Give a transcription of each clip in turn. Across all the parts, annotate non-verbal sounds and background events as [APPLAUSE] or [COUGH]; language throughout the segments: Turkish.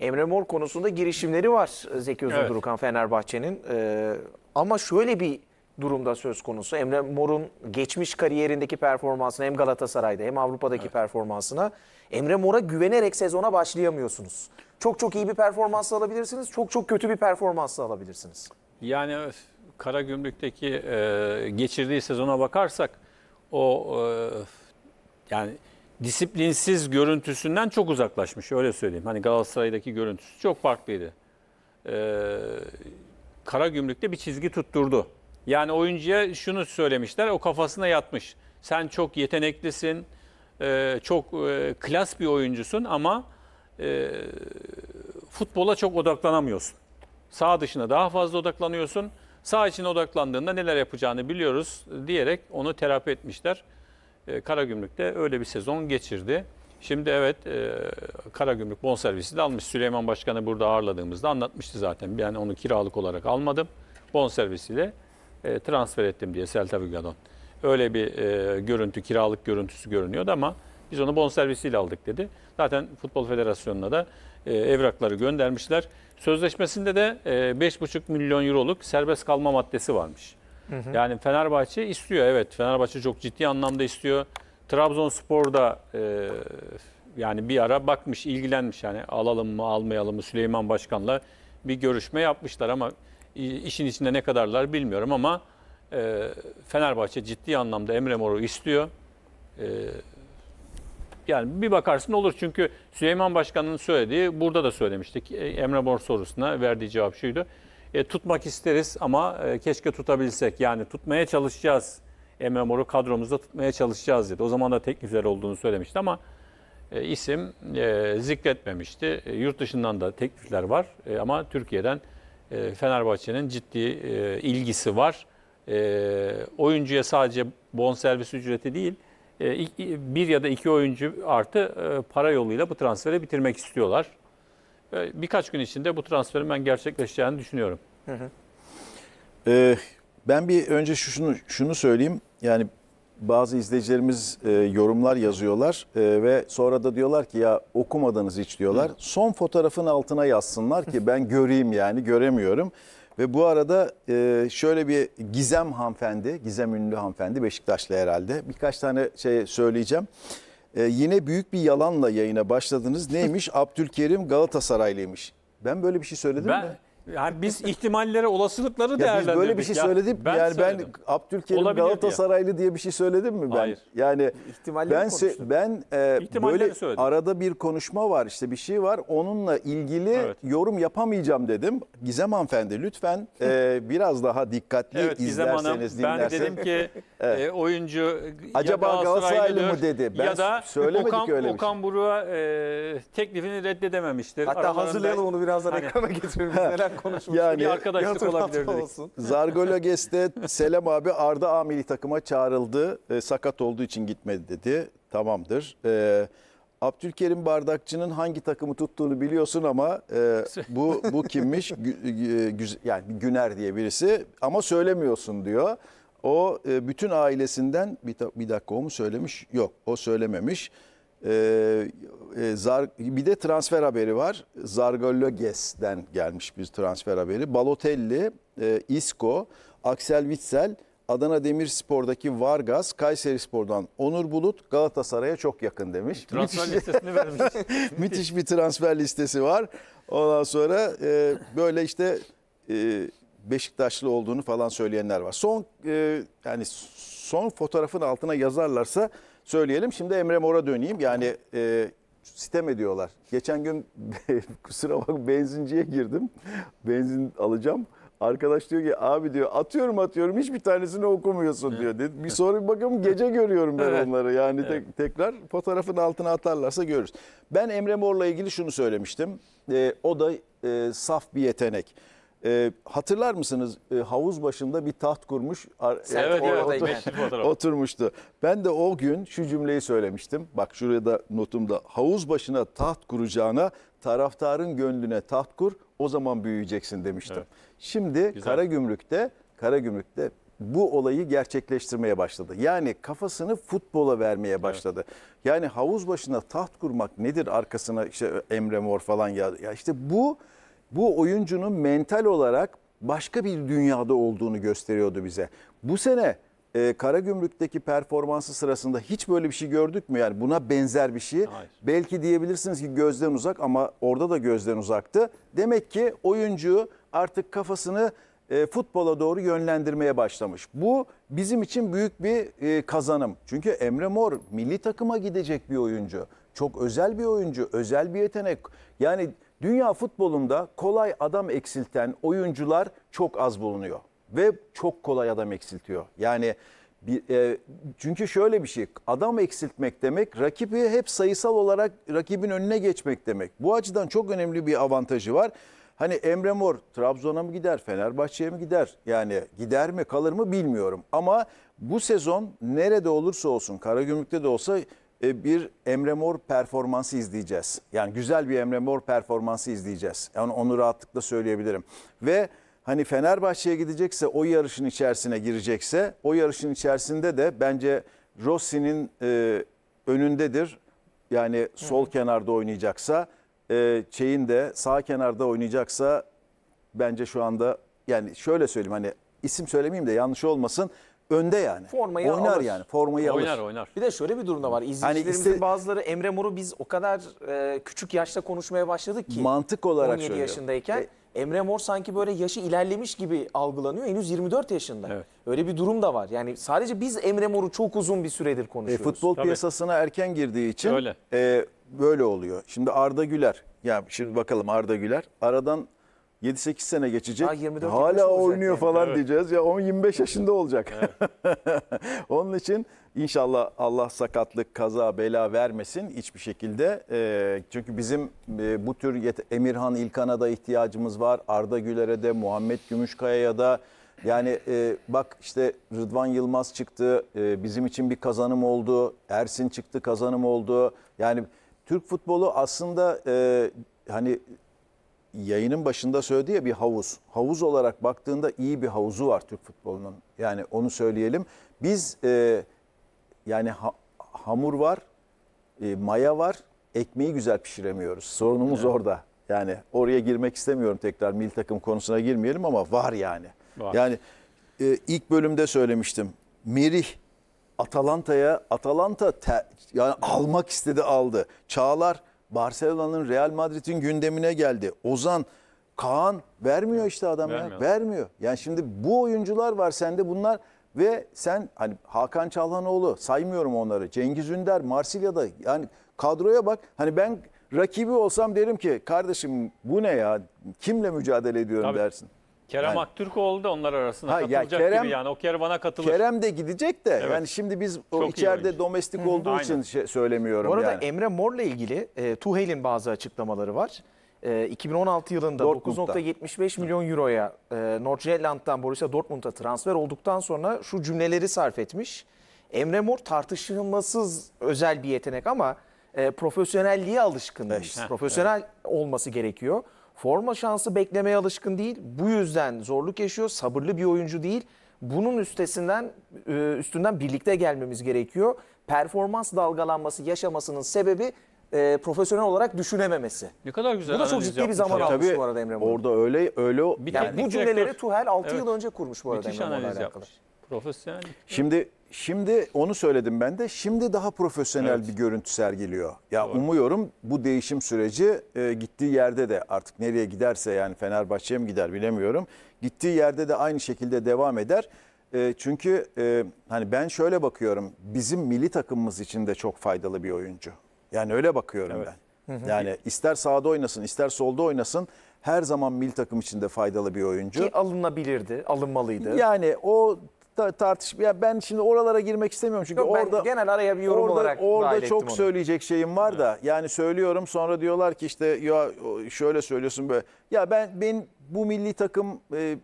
Emre Mor konusunda girişimleri var e, Zeki Uzundurukan evet. Fenerbahçe'nin. Ee, ama şöyle bir durumda söz konusu. Emre Mor'un geçmiş kariyerindeki performansına hem Galatasaray'da hem Avrupa'daki evet. performansına Emre Mor'a güvenerek sezona başlayamıyorsunuz. Çok çok iyi bir performansla alabilirsiniz, çok çok kötü bir performansla alabilirsiniz. Yani Karagümrük'teki e, geçirdiği sezona bakarsak o e, yani disiplinsiz görüntüsünden çok uzaklaşmış öyle söyleyeyim. Hani Galatasaray'daki görüntüsü çok farklıydı. Ee, kara gümrükte bir çizgi tutturdu. Yani oyuncuya şunu söylemişler o kafasına yatmış. Sen çok yeteneklisin, e, çok e, klas bir oyuncusun ama e, futbola çok odaklanamıyorsun. Sağ dışına daha fazla odaklanıyorsun. Sağ içine odaklandığında neler yapacağını biliyoruz diyerek onu terapi etmişler e, Karagümrük'te öyle bir sezon geçirdi. Şimdi evet e, Karagümrük bonservisi de almış. Süleyman Başkan'ı burada ağırladığımızda anlatmıştı zaten. Ben onu kiralık olarak almadım. Bonservisiyle e, transfer ettim diye Celta Vigo'dan. Öyle bir e, görüntü, kiralık görüntüsü görünüyordu ama biz onu bonservisiyle aldık dedi. Zaten Futbol Federasyonu'na da e, evrakları göndermişler. Sözleşmesinde de e, 5,5 milyon euroluk serbest kalma maddesi varmış. Hı Yani Fenerbahçe istiyor evet. Fenerbahçe çok ciddi anlamda istiyor. Trabzonspor da e, yani bir ara bakmış, ilgilenmiş yani alalım mı almayalım mı Süleyman Başkan'la bir görüşme yapmışlar ama işin içinde ne kadarlar bilmiyorum ama e, Fenerbahçe ciddi anlamda Emre Mor'u istiyor. E, yani bir bakarsın olur çünkü Süleyman Başkan'ın söylediği burada da söylemiştik. E, Emre Mor sorusuna verdiği cevap şuydu. E, tutmak isteriz ama e, keşke tutabilsek. Yani tutmaya çalışacağız. Emre kadromuzda tutmaya çalışacağız dedi. O zaman da teklifler olduğunu söylemişti ama e, isim e, zikretmemişti. E, yurt dışından da teklifler var e, ama Türkiye'den e, Fenerbahçe'nin ciddi e, ilgisi var. E, oyuncuya sadece bonservis ücreti değil, e, bir ya da iki oyuncu artı e, para yoluyla bu transferi bitirmek istiyorlar. Ee, birkaç gün içinde bu transferin ben gerçekleşeceğini düşünüyorum. Hı hı. Ee, ben bir önce şunu şunu söyleyeyim. Yani bazı izleyicilerimiz e, yorumlar yazıyorlar e, ve sonra da diyorlar ki ya okumadınız hiç diyorlar. Hı. Son fotoğrafın altına yazsınlar ki [LAUGHS] ben göreyim yani göremiyorum. Ve bu arada e, şöyle bir Gizem hanımefendi, Gizem ünlü hanımefendi Beşiktaşlı herhalde birkaç tane şey söyleyeceğim e, yine büyük bir yalanla yayına başladınız. Neymiş? [LAUGHS] Abdülkerim Galatasaraylıymış. Ben böyle bir şey söyledim ben, mi? Yani biz ihtimallere, olasılıkları değerlendirdik. böyle bir şey söyledik. Ben yani ben Abdülkerim Olabilir Galatasaraylı diye. diye bir şey söyledim mi ben? Hayır. Yani ihtimalleri ben konuştum. ben e, böyle söyledim. arada bir konuşma var işte bir şey var. Onunla ilgili evet. yorum yapamayacağım dedim. Gizem hanımefendi lütfen e, biraz daha dikkatli evet, izlerseniz Gizem Hanım, dinlerseniz. Ben dedim ki [LAUGHS] evet. e, oyuncu Acaba Galatasaraylı mı dedi? Ben ya da söylemedik Okan, öyle bir şey. Okan şey. Buruk'a e, teklifini reddedememiştir. Hatta Aralarında, hazırlayalım onu biraz hani, reklama getirmemiz [LAUGHS] Sen konuşmuş yani, bir arkadaşlık olabilir dedik. [LAUGHS] Zargola Geste Selam abi Arda A takıma çağrıldı. E, sakat olduğu için gitmedi dedi. Tamamdır. E, Abdülkerim Bardakçı'nın hangi takımı tuttuğunu biliyorsun ama e, [LAUGHS] bu bu kimmiş? Gü, gü, yani Güner diye birisi ama söylemiyorsun diyor. O e, bütün ailesinden bir, bir dakika o mu söylemiş? Yok o söylememiş. Ee, e, Zar, bir de transfer haberi var. Zargologes'den gelmiş bir transfer haberi. Balotelli, e, Isco, Axel Witsel, Adana Demirspor'daki Vargas, Kayseri Spor'dan Onur Bulut Galatasaray'a çok yakın demiş. Transfer müthiş, listesini vermiş. [LAUGHS] müthiş bir transfer listesi var. Ondan sonra e, böyle işte e, Beşiktaşlı olduğunu falan söyleyenler var. Son e, yani son fotoğrafın altına yazarlarsa söyleyelim. Şimdi Emre Mor'a döneyim. Yani e, sitem ediyorlar. Geçen gün [LAUGHS] kusura bak benzinciye girdim. Benzin alacağım. Arkadaş diyor ki abi diyor atıyorum atıyorum hiçbir tanesini okumuyorsun diyor. Dedi. Bir sonra bir bakıyorum gece görüyorum ben onları. Yani evet. tekrar fotoğrafın altına atarlarsa görürüz. Ben Emre Mor'la ilgili şunu söylemiştim. E, o da e, saf bir yetenek. E, hatırlar mısınız e, havuz başında bir taht kurmuş ar- Evet, evet, oradayım. oturmuştu. Ben de o gün şu cümleyi söylemiştim. Bak şuraya da notumda havuz başına taht kuracağına taraftarın gönlüne taht kur o zaman büyüyeceksin demiştim. Şimdi Güzel. Karagümrük'te Karagümrük'te bu olayı gerçekleştirmeye başladı. Yani kafasını futbola vermeye başladı. Yani havuz başına taht kurmak nedir arkasına işte Emre Mor falan ya, ya işte bu bu oyuncunun mental olarak başka bir dünyada olduğunu gösteriyordu bize. Bu sene e, Karagümrük'teki performansı sırasında hiç böyle bir şey gördük mü? Yani buna benzer bir şey. Hayır. Belki diyebilirsiniz ki gözden uzak ama orada da gözden uzaktı. Demek ki oyuncu artık kafasını e, futbola doğru yönlendirmeye başlamış. Bu bizim için büyük bir e, kazanım. Çünkü Emre Mor milli takıma gidecek bir oyuncu. Çok özel bir oyuncu, özel bir yetenek. Yani Dünya futbolunda kolay adam eksilten oyuncular çok az bulunuyor ve çok kolay adam eksiltiyor. Yani bir, e, çünkü şöyle bir şey adam eksiltmek demek rakibi hep sayısal olarak rakibin önüne geçmek demek. Bu açıdan çok önemli bir avantajı var. Hani Emre Mor Trabzon'a mı gider, Fenerbahçe'ye mi gider? Yani gider mi, kalır mı bilmiyorum. Ama bu sezon nerede olursa olsun, Karagümrük'te de olsa e, bir Emre Mor performansı izleyeceğiz. Yani güzel bir Emre Mor performansı izleyeceğiz. Yani onu rahatlıkla söyleyebilirim. Ve hani Fenerbahçe'ye gidecekse o yarışın içerisine girecekse o yarışın içerisinde de bence Rossi'nin e, önündedir. Yani sol evet. kenarda oynayacaksa, e, Çey'in de sağ kenarda oynayacaksa bence şu anda yani şöyle söyleyeyim hani isim söylemeyeyim de yanlış olmasın önde yani. Formayı oynar alır. yani. Formayı oynar, alır. Oynar oynar. Bir de şöyle bir durumda var. İzleyicilerimizin hani iste... bazıları Emre Mor'u biz o kadar e, küçük yaşta konuşmaya başladık ki. Mantık olarak 17 söylüyorum. yaşındayken. E... Emre Mor sanki böyle yaşı ilerlemiş gibi algılanıyor. Henüz 24 yaşında. Evet. Öyle bir durum da var. Yani sadece biz Emre Mor'u çok uzun bir süredir e, konuşuyoruz. E, futbol Tabii. piyasasına erken girdiği için Öyle. E, böyle oluyor. Şimdi Arda Güler. Ya şimdi bakalım Arda Güler. Aradan 7-8 sene geçecek. Ha, hala oynuyor yani. falan evet. diyeceğiz. Ya 10-25 yaşında olacak. Evet. [LAUGHS] Onun için inşallah Allah sakatlık, kaza, bela vermesin hiçbir şekilde. Ee, çünkü bizim e, bu tür Emirhan İlkan'a da ihtiyacımız var. Arda Güler'e de, Muhammed Gümüşkaya'ya da. Yani e, bak işte Rıdvan Yılmaz çıktı. E, bizim için bir kazanım oldu. Ersin çıktı kazanım oldu. Yani Türk futbolu aslında e, hani yayının başında söyledi ya bir havuz. Havuz olarak baktığında iyi bir havuzu var Türk futbolunun. Yani onu söyleyelim. Biz e, yani ha, hamur var, e, maya var, ekmeği güzel pişiremiyoruz. Sorunumuz evet. orada. Yani oraya girmek istemiyorum tekrar milli takım konusuna girmeyelim ama var yani. Var. Yani e, ilk bölümde söylemiştim. Merih Atalanta'ya Atalanta, ya, Atalanta te, yani almak istedi aldı. Çağlar Barcelona'nın Real Madrid'in gündemine geldi. Ozan Kaan vermiyor işte adam vermiyor. ya. Vermiyor. Yani şimdi bu oyuncular var sende bunlar ve sen hani Hakan Çalhanoğlu saymıyorum onları. Cengiz Ünder Marsilya'da yani kadroya bak. Hani ben rakibi olsam derim ki kardeşim bu ne ya? Kimle mücadele ediyorum Tabii. dersin. Kerem yani, Aktürkoğlu da onlar arasında ha, katılacak ya Kerem, gibi yani. O kervana katılır. Kerem de gidecek de evet. yani şimdi biz o Çok içeride domestik Hı -hı. olduğu için şey söylemiyorum Bu arada yani. Emre Mor'la ilgili e, Tuhel'in bazı açıklamaları var. E, 2016 yılında 9.75 milyon euroya e, Nordsjælland'dan Borussia Dortmund'a transfer olduktan sonra şu cümleleri sarf etmiş. Emre Mor tartışılmasız özel bir yetenek ama e, profesyonelliğe alışkın. Profesyonel evet. olması gerekiyor. Forma şansı beklemeye alışkın değil. Bu yüzden zorluk yaşıyor. Sabırlı bir oyuncu değil. Bunun üstesinden e, üstünden birlikte gelmemiz gerekiyor. Performans dalgalanması yaşamasının sebebi e, profesyonel olarak düşünememesi. Ne kadar güzel. Bu da çok ciddi bir zaman almış Tabii, bu arada Emre Mola. Orada öyle öyle bir yani bu cümleleri direktör, Tuhel 6 evet, yıl önce kurmuş bu arada Müthiş Emre Mola Yapmış. Profesyonel. Şimdi Şimdi onu söyledim ben de. Şimdi daha profesyonel evet. bir görüntü sergiliyor. Ya Doğru. umuyorum bu değişim süreci e, gittiği yerde de artık nereye giderse yani Fenerbahçe'ye mi gider bilemiyorum. Gittiği yerde de aynı şekilde devam eder. E, çünkü e, hani ben şöyle bakıyorum. Bizim milli takımımız için de çok faydalı bir oyuncu. Yani öyle bakıyorum evet. ben. Yani ister sağda oynasın, ister solda oynasın her zaman milli takım içinde faydalı bir oyuncu. Ki alınabilirdi, alınmalıydı. Yani o ta- tartışma. Ya ben şimdi oralara girmek istemiyorum çünkü Yok, ben genel araya bir yorum orada, olarak dahil orada çok onu. söyleyecek şeyim var da yani söylüyorum sonra diyorlar ki işte ya şöyle söylüyorsun böyle. Ya ben ben bu milli takım e,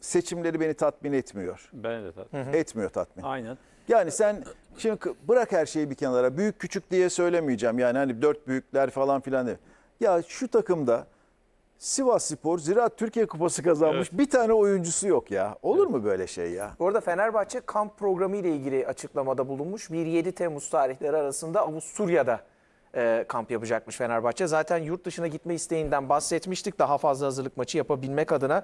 seçimleri beni tatmin etmiyor. Ben de tabii. Etmiyor tatmin. Aynen. Yani sen şimdi bırak her şeyi bir kenara. Büyük küçük diye söylemeyeceğim. Yani hani dört büyükler falan filan. diye. Ya şu takımda Sivas Spor Ziraat Türkiye Kupası kazanmış. Evet. Bir tane oyuncusu yok ya. Olur evet. mu böyle şey ya? Bu arada Fenerbahçe kamp programı ile ilgili açıklamada bulunmuş. 1-7 Temmuz tarihleri arasında Avusturya'da e, kamp yapacakmış Fenerbahçe. Zaten yurt dışına gitme isteğinden bahsetmiştik. Daha fazla hazırlık maçı yapabilmek adına